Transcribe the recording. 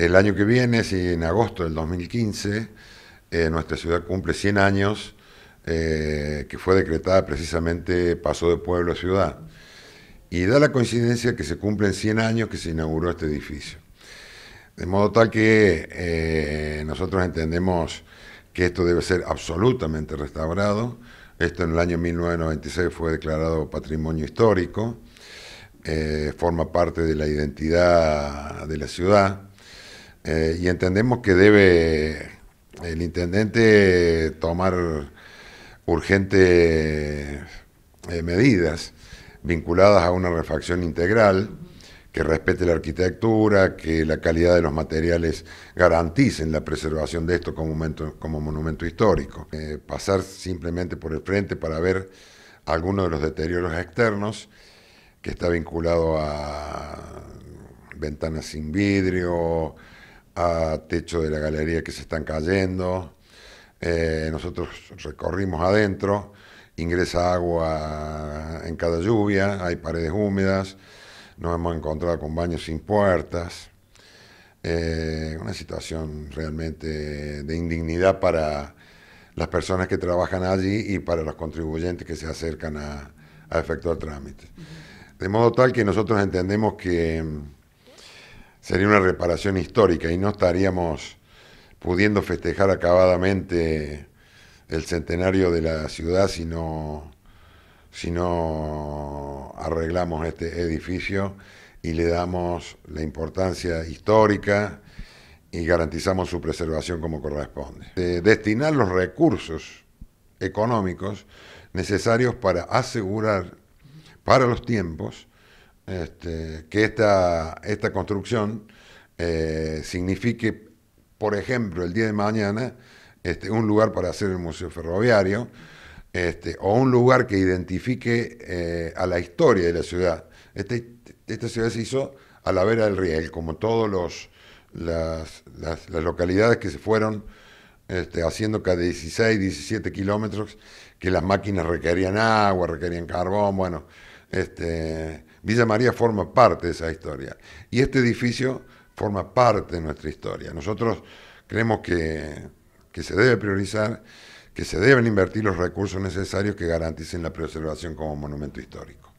El año que viene, en agosto del 2015, eh, nuestra ciudad cumple 100 años, eh, que fue decretada precisamente pasó de pueblo a ciudad. Y da la coincidencia que se cumplen 100 años que se inauguró este edificio. De modo tal que eh, nosotros entendemos que esto debe ser absolutamente restaurado. Esto en el año 1996 fue declarado patrimonio histórico, forma parte de la identidad de la ciudad. Eh, y entendemos que debe el intendente tomar urgentes eh, medidas vinculadas a una refacción integral que respete la arquitectura, que la calidad de los materiales garanticen la preservación de esto como monumento, histórico. Eh, pasar simplemente por el frente para ver algunos de los deterioros externos, que está vinculado a ventanas sin vidrio, a techo de la galería que se están cayendo. Eh, nosotros recorrimos adentro, ingresa agua en cada lluvia, hay paredes húmedas, nos hemos encontrado con baños sin puertas. Eh, una situación realmente de indignidad para las personas que trabajan allí y para los contribuyentes que se acercan a, a efectuar trámites. De modo tal que nosotros entendemos que sería una reparación histórica y no estaríamos pudiendo festejar acabadamente el centenario de la ciudad si no, arreglamos este edificio y le damos la importancia histórica y garantizamos su preservación como corresponde. destinar los recursos económicos necesarios para asegurar para los tiempos este, que esta, esta construcción eh, signifique, por ejemplo, el día de mañana, este, un lugar para hacer el Museo Ferroviario, este, o un lugar que identifique eh, a la historia de la ciudad. Este, esta ciudad se hizo a la vera del riel, como todas las, las, localidades que se fueron este, haciendo cada 16, 17 kilómetros, que las máquinas requerían agua, requerían carbón, bueno, este, Villa María forma parte de esa historia. Y este edificio forma parte de nuestra historia. Nosotros creemos que, se debe priorizar, que se deben invertir los recursos necesarios que garanticen la preservación como monumento histórico.